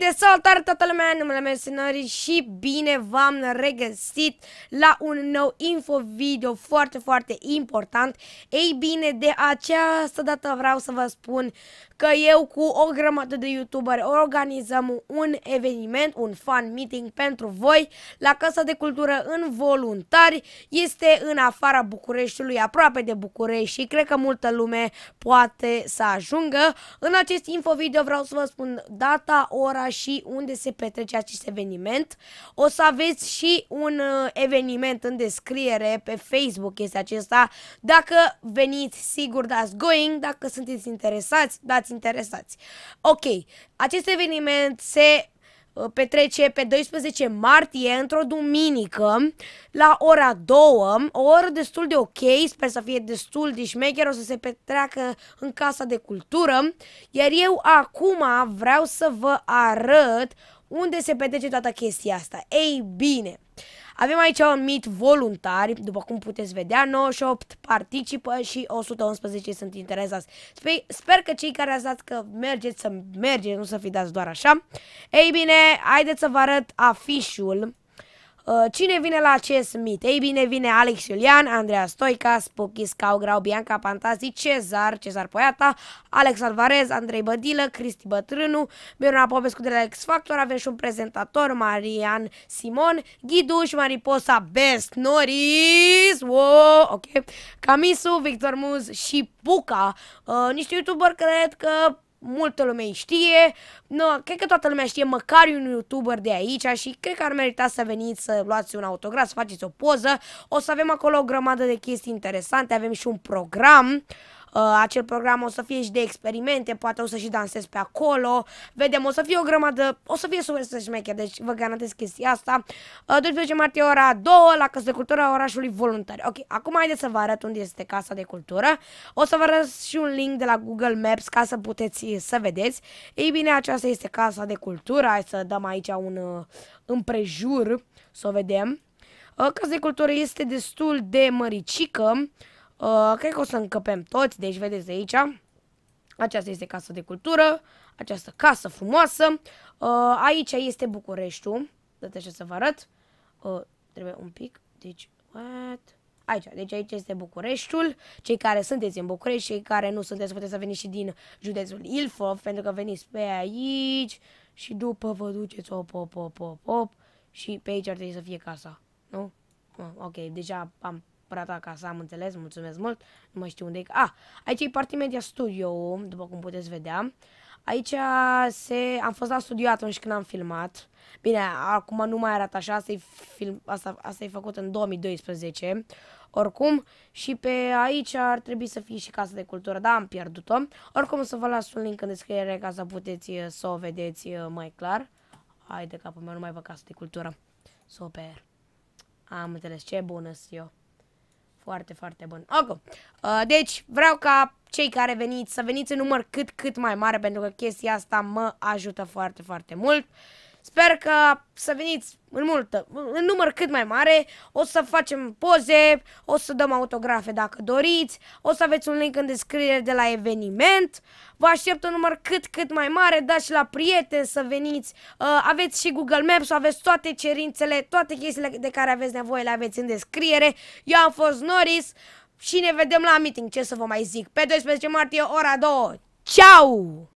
de salutare toată lumea, numele meu este Nori și bine v-am regăsit la un nou info video foarte, foarte important. Ei bine, de această dată vreau să vă spun că eu cu o grămadă de youtuberi organizăm un eveniment, un fan meeting pentru voi la Casa de Cultură în voluntari. Este în afara Bucureștiului, aproape de București și cred că multă lume poate să ajungă. În acest info video vreau să vă spun data, ora și unde se petrece acest eveniment. O să aveți și un uh, eveniment în descriere pe Facebook este acesta. Dacă veniți, sigur dați going, dacă sunteți interesați, dați interesați. Ok, acest eveniment se Uh, petrece pe 12 martie, într-o duminică, la ora 2, o oră destul de ok, sper să fie destul de șmecher, o să se petreacă în Casa de Cultură, iar eu acum vreau să vă arăt unde se petrece toată chestia asta. Ei bine, uh, avem aici un mit voluntari, după cum puteți vedea, 98 participă și 111 sunt interesați. Sper, sper că cei care ați dat că mergeți să mergeți, nu să fi dați doar așa. Ei bine, haideți să vă arăt afișul Uh, cine vine la acest mit? Ei bine, vine Alex Iulian, Andreea Stoica, Spochi Scaugrau, Bianca Pantazi, Cezar, Cezar Poiata, Alex Alvarez, Andrei Bădilă, Cristi Bătrânu, Miruna Popescu de la X Factor, avem și un prezentator, Marian Simon, Ghiduș, Mariposa, Best Noris, wow, ok, Camisu, Victor Muz și Puca, uh, niște youtuber cred că multă lume îi știe, no, cred că toată lumea știe măcar un youtuber de aici și cred că ar merita să veniți să luați un autograf, să faceți o poză. O să avem acolo o grămadă de chestii interesante, avem și un program. Uh, Uh, acel program o să fie și de experimente, poate o să și dansez pe acolo, vedem, o să fie o grămadă, o să fie super șmecher, deci vă garantez chestia asta. 12 uh, martie ora 2 la Casa de Cultură a orașului Voluntari. Ok, acum haideți să vă arăt unde este Casa de Cultură. O să vă arăt și un link de la Google Maps ca să puteți uh, să vedeți. Ei bine, aceasta este Casa de Cultură, hai să dăm aici un împrejur, să o vedem. Casa de Cultură este destul de măricică. Uh, cred că o să încăpem toți, deci vedeți aici. Aceasta este casa de cultură, această casă frumoasă. Uh, aici este Bucureștiul. dă-te așa să vă arăt. Uh, trebuie un pic. Deci, what? Aici, deci aici este Bucureștiul. Cei care sunteți în București, cei care nu sunteți, puteți să veniți și din județul Ilfov, pentru că veniți pe aici și după vă duceți op, op, op, op, op și pe aici ar trebui să fie casa, nu? ok, deja am cumpărat acasă, am înțeles, mulțumesc mult, nu mai știu unde e. Ah, aici e party media studio după cum puteți vedea. Aici se, am fost la studio atunci când am filmat. Bine, acum nu mai arată așa, asta e, film, asta, asta e făcut în 2012. Oricum, și pe aici ar trebui să fie și Casa de Cultură, dar am pierdut-o. Oricum, să vă las un link în descriere ca să puteți uh, să o vedeți uh, mai clar. Hai de capul meu, nu mai vă Casa de Cultură. Super. Am înțeles ce bună eu. Foarte, foarte bun. Acum. Uh, deci, vreau ca cei care veniți să veniți în număr cât, cât mai mare, pentru că chestia asta mă ajută foarte, foarte mult. Uh, Sper că să veniți în multă, în număr cât mai mare, o să facem poze, o să dăm autografe dacă doriți, o să aveți un link în descriere de la eveniment. Vă aștept un număr cât cât mai mare, dați și la prieteni să veniți, uh, aveți și Google Maps, aveți toate cerințele, toate chestiile de care aveți nevoie le aveți în descriere. Eu am fost Noris și ne vedem la meeting, ce să vă mai zic, pe 12 martie, ora 2. Ciao!